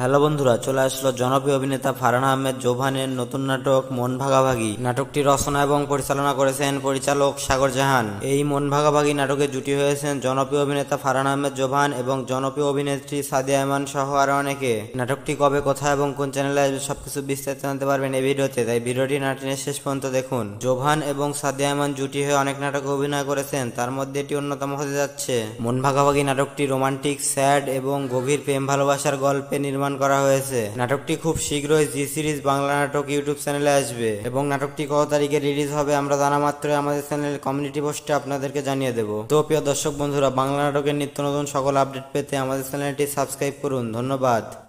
hello বন্ধুরা চলে আসলো জনপ্রিয় অভিনেতা ফারানা আহমেদ জোভানের নতুন নাটক মন ভাগাভাগি নাটকটি রচনা এবং পরিচালনা করেছেন পরিচালক সাগর জাহান এই মন ভাগাভাগি নাটকে জুটি হয়েছেন জনপ্রিয় অভিনেতা ফারানা আহমেদ জোভান এবং জনপ্রিয় অভিনেত্রী সাদিয়া এমান সহ আরো অনেকে নাটকটি কবে কোথায় এবং কোন চ্যানেলে আসবে সবকিছু বিস্তারিত জানতে পারবেন এই ভিডিওতে তাই ভিডিওটি নাটিনের শেষ পর্যন্ত দেখুন জোভান এবং সাদিয়া এমান জুটি হয়ে অনেক নাটকে অভিনয় করেছেন তার মধ্যে এটি অন্যতম হতে যাচ্ছে মন ভাগাভাগি নাটকটি রোমান্টিক স্যাড এবং গভীর প্রেম ভালোবাসার গল্পে নির্মাণ নির্মাণ করা হয়েছে নাটকটি খুব শীঘ্রই জি সিরিজ বাংলা নাটক ইউটিউব চ্যানেলে আসবে এবং নাটকটি কত তারিখে রিলিজ হবে আমরা জানা মাত্র আমাদের চ্যানেলের কমিউনিটি পোস্টে আপনাদেরকে জানিয়ে দেব তো প্রিয় দর্শক বন্ধুরা বাংলা নাটকের নিত্য নতুন সকল আপডেট পেতে আমাদের চ্যানেলটি সাবস্ক্রাইব করুন ধন্যবাদ